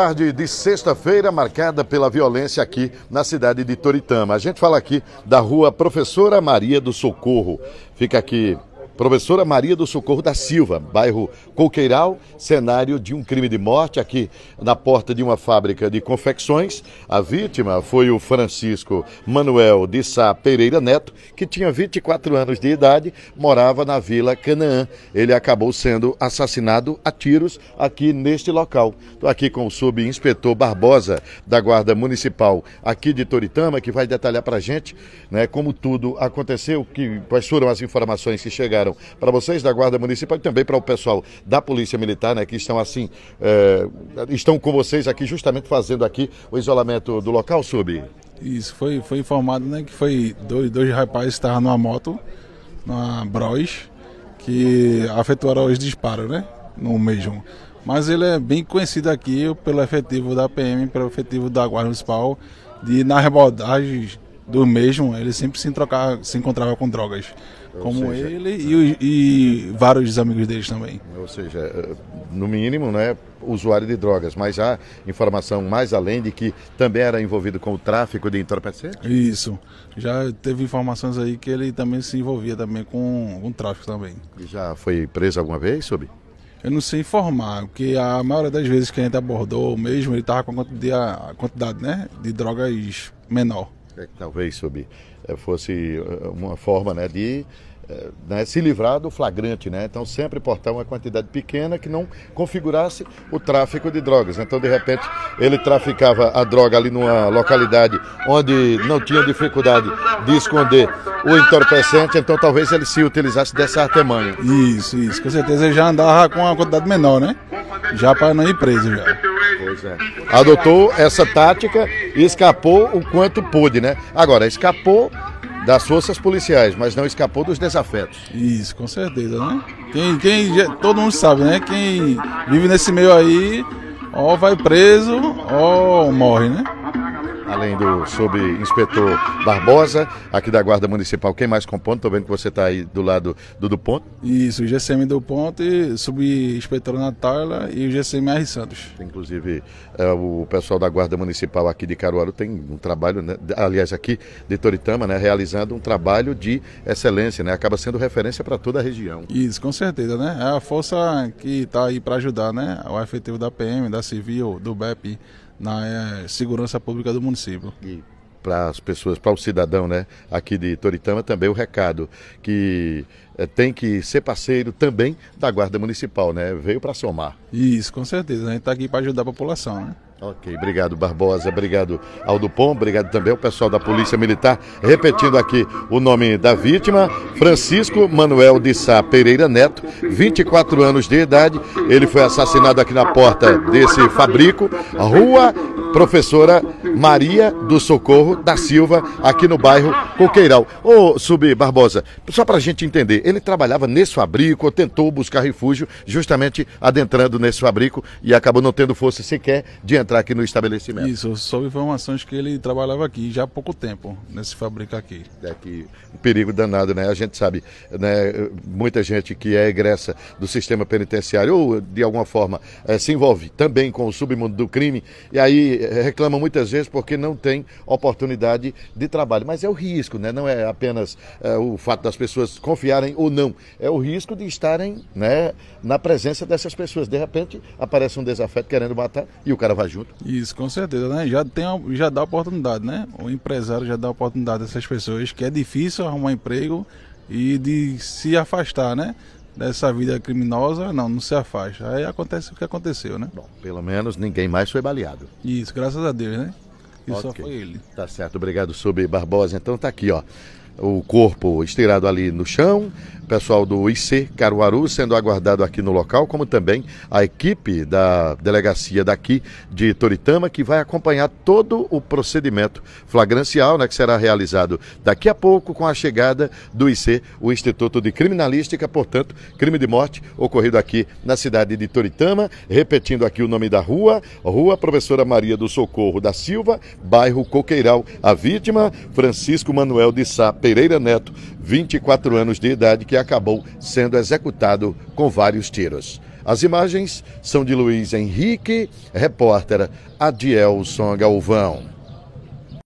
tarde de sexta-feira, marcada pela violência aqui na cidade de Toritama. A gente fala aqui da rua Professora Maria do Socorro. Fica aqui Professora Maria do Socorro da Silva, bairro Coqueiral, cenário de um crime de morte aqui na porta de uma fábrica de confecções. A vítima foi o Francisco Manuel de Sá Pereira Neto, que tinha 24 anos de idade, morava na Vila Canaã. Ele acabou sendo assassinado a tiros aqui neste local. Estou aqui com o subinspetor Barbosa da Guarda Municipal aqui de Toritama, que vai detalhar para a gente né, como tudo aconteceu, que, quais foram as informações que chegaram para vocês da Guarda Municipal e também para o pessoal da Polícia Militar, né, que estão assim, é, estão com vocês aqui justamente fazendo aqui o isolamento do local, Sub? Isso, foi, foi informado né, que foi dois, dois rapazes que estavam numa moto, numa Bros, que afetuaram os disparos, né? No mesmo. Mas ele é bem conhecido aqui pelo efetivo da PM, pelo efetivo da Guarda Municipal, de nas rebordagem do mesmo, ele sempre se, trocar, se encontrava com drogas. Ou como seja, ele é. e, e, vários amigos deles também. Ou seja, eh, no mínimo, né, usuário de drogas, mas há informação mais além de que também era envolvido com o tráfico de entorpecentes? Isso. Já teve informações aí que ele também se envolvia também com, o tráfico também. E já foi preso alguma vez, Subi? eu não sei informar, porque a maioria das vezes que a gente abordou mesmo, ele estava com a quantidade, a quantidade né, de drogas menor. É que talvez sobre, é, fosse é, uma forma né, de é, né, se livrar do flagrante, né? Então sempre portar uma quantidade pequena que não configurasse o tráfico de drogas. Então de repente ele traficava a droga ali numa localidade onde não tinha dificuldade de esconder o entorpecente, então talvez ele se utilizasse dessa artemanha. Isso, isso, com certeza ele já andava com uma quantidade menor, né? Já para não ir preso já. Pois é. Adotou essa tática e escapou o quanto pôde, né? Agora, escapou das forças policiais, mas não escapou dos desafetos. Isso, com certeza, né? Quem, quem, todo mundo sabe, né? Quem vive nesse meio aí, ó, vai preso, ó, morre, né? além do subinspetor Barbosa, aqui da Guarda Municipal. Quem mais compõe? Estou vendo que você está aí do lado do Dupont. Isso, o GCM sub subinspetor Natália e o GCM R. Santos. Inclusive, é, o pessoal da Guarda Municipal aqui de Caruaru tem um trabalho, né, aliás, aqui de Toritama, né, realizando um trabalho de excelência, né? Acaba sendo referência para toda a região. Isso, com certeza, né? É a força que está aí para ajudar, né? O efetivo da PM, da Civil, do BEP, na eh, segurança pública do município. E para as pessoas, para o cidadão né, aqui de Toritama também o recado que é, tem que ser parceiro também da Guarda Municipal, né? Veio para somar. Isso, com certeza. Né? A gente está aqui para ajudar a população, né? Ok, obrigado Barbosa, obrigado Aldo Pom, obrigado também ao pessoal da Polícia Militar. Repetindo aqui o nome da vítima, Francisco Manuel de Sá Pereira Neto, 24 anos de idade. Ele foi assassinado aqui na porta desse fabrico, Rua Professora Maria do Socorro da Silva, aqui no bairro Coqueiral. Ô, Subi Barbosa, só para a gente entender, ele trabalhava nesse fabrico, ou tentou buscar refúgio, justamente adentrando nesse fabrico e acabou não tendo força sequer de entrar aqui no estabelecimento. Isso, só informações que ele trabalhava aqui já há pouco tempo, nesse fabrico aqui. É que perigo danado, né? A gente sabe, né? Muita gente que é egressa do sistema penitenciário ou de alguma forma é, se envolve também com o submundo do crime e aí eh, reclama muitas vezes vezes porque não tem oportunidade de trabalho. Mas é o risco, né? não é apenas é, o fato das pessoas confiarem ou não, é o risco de estarem né, na presença dessas pessoas. De repente aparece um desafeto querendo matar e o cara vai junto. Isso, com certeza, né? Já, tem, já dá oportunidade, né? O empresário já dá oportunidade a essas pessoas que é difícil arrumar emprego e de se afastar, né? dessa vida criminosa, não, não se afasta. Aí acontece o que aconteceu, né? Bom, pelo menos ninguém mais foi baleado. Isso, graças a Deus, né? E okay. só foi ele. Tá certo, obrigado, Sub Barbosa. Então tá aqui, ó o corpo estirado ali no chão, pessoal do IC Caruaru sendo aguardado aqui no local, como também a equipe da delegacia daqui de Toritama, que vai acompanhar todo o procedimento flagrancial, né, que será realizado daqui a pouco com a chegada do IC, o Instituto de Criminalística, portanto, crime de morte ocorrido aqui na cidade de Toritama, repetindo aqui o nome da rua, Rua Professora Maria do Socorro da Silva, bairro Coqueiral. A vítima, Francisco Manuel de Sá Pereira Neto, 24 anos de idade, que acabou sendo executado com vários tiros. As imagens são de Luiz Henrique, repórter Adielson Galvão.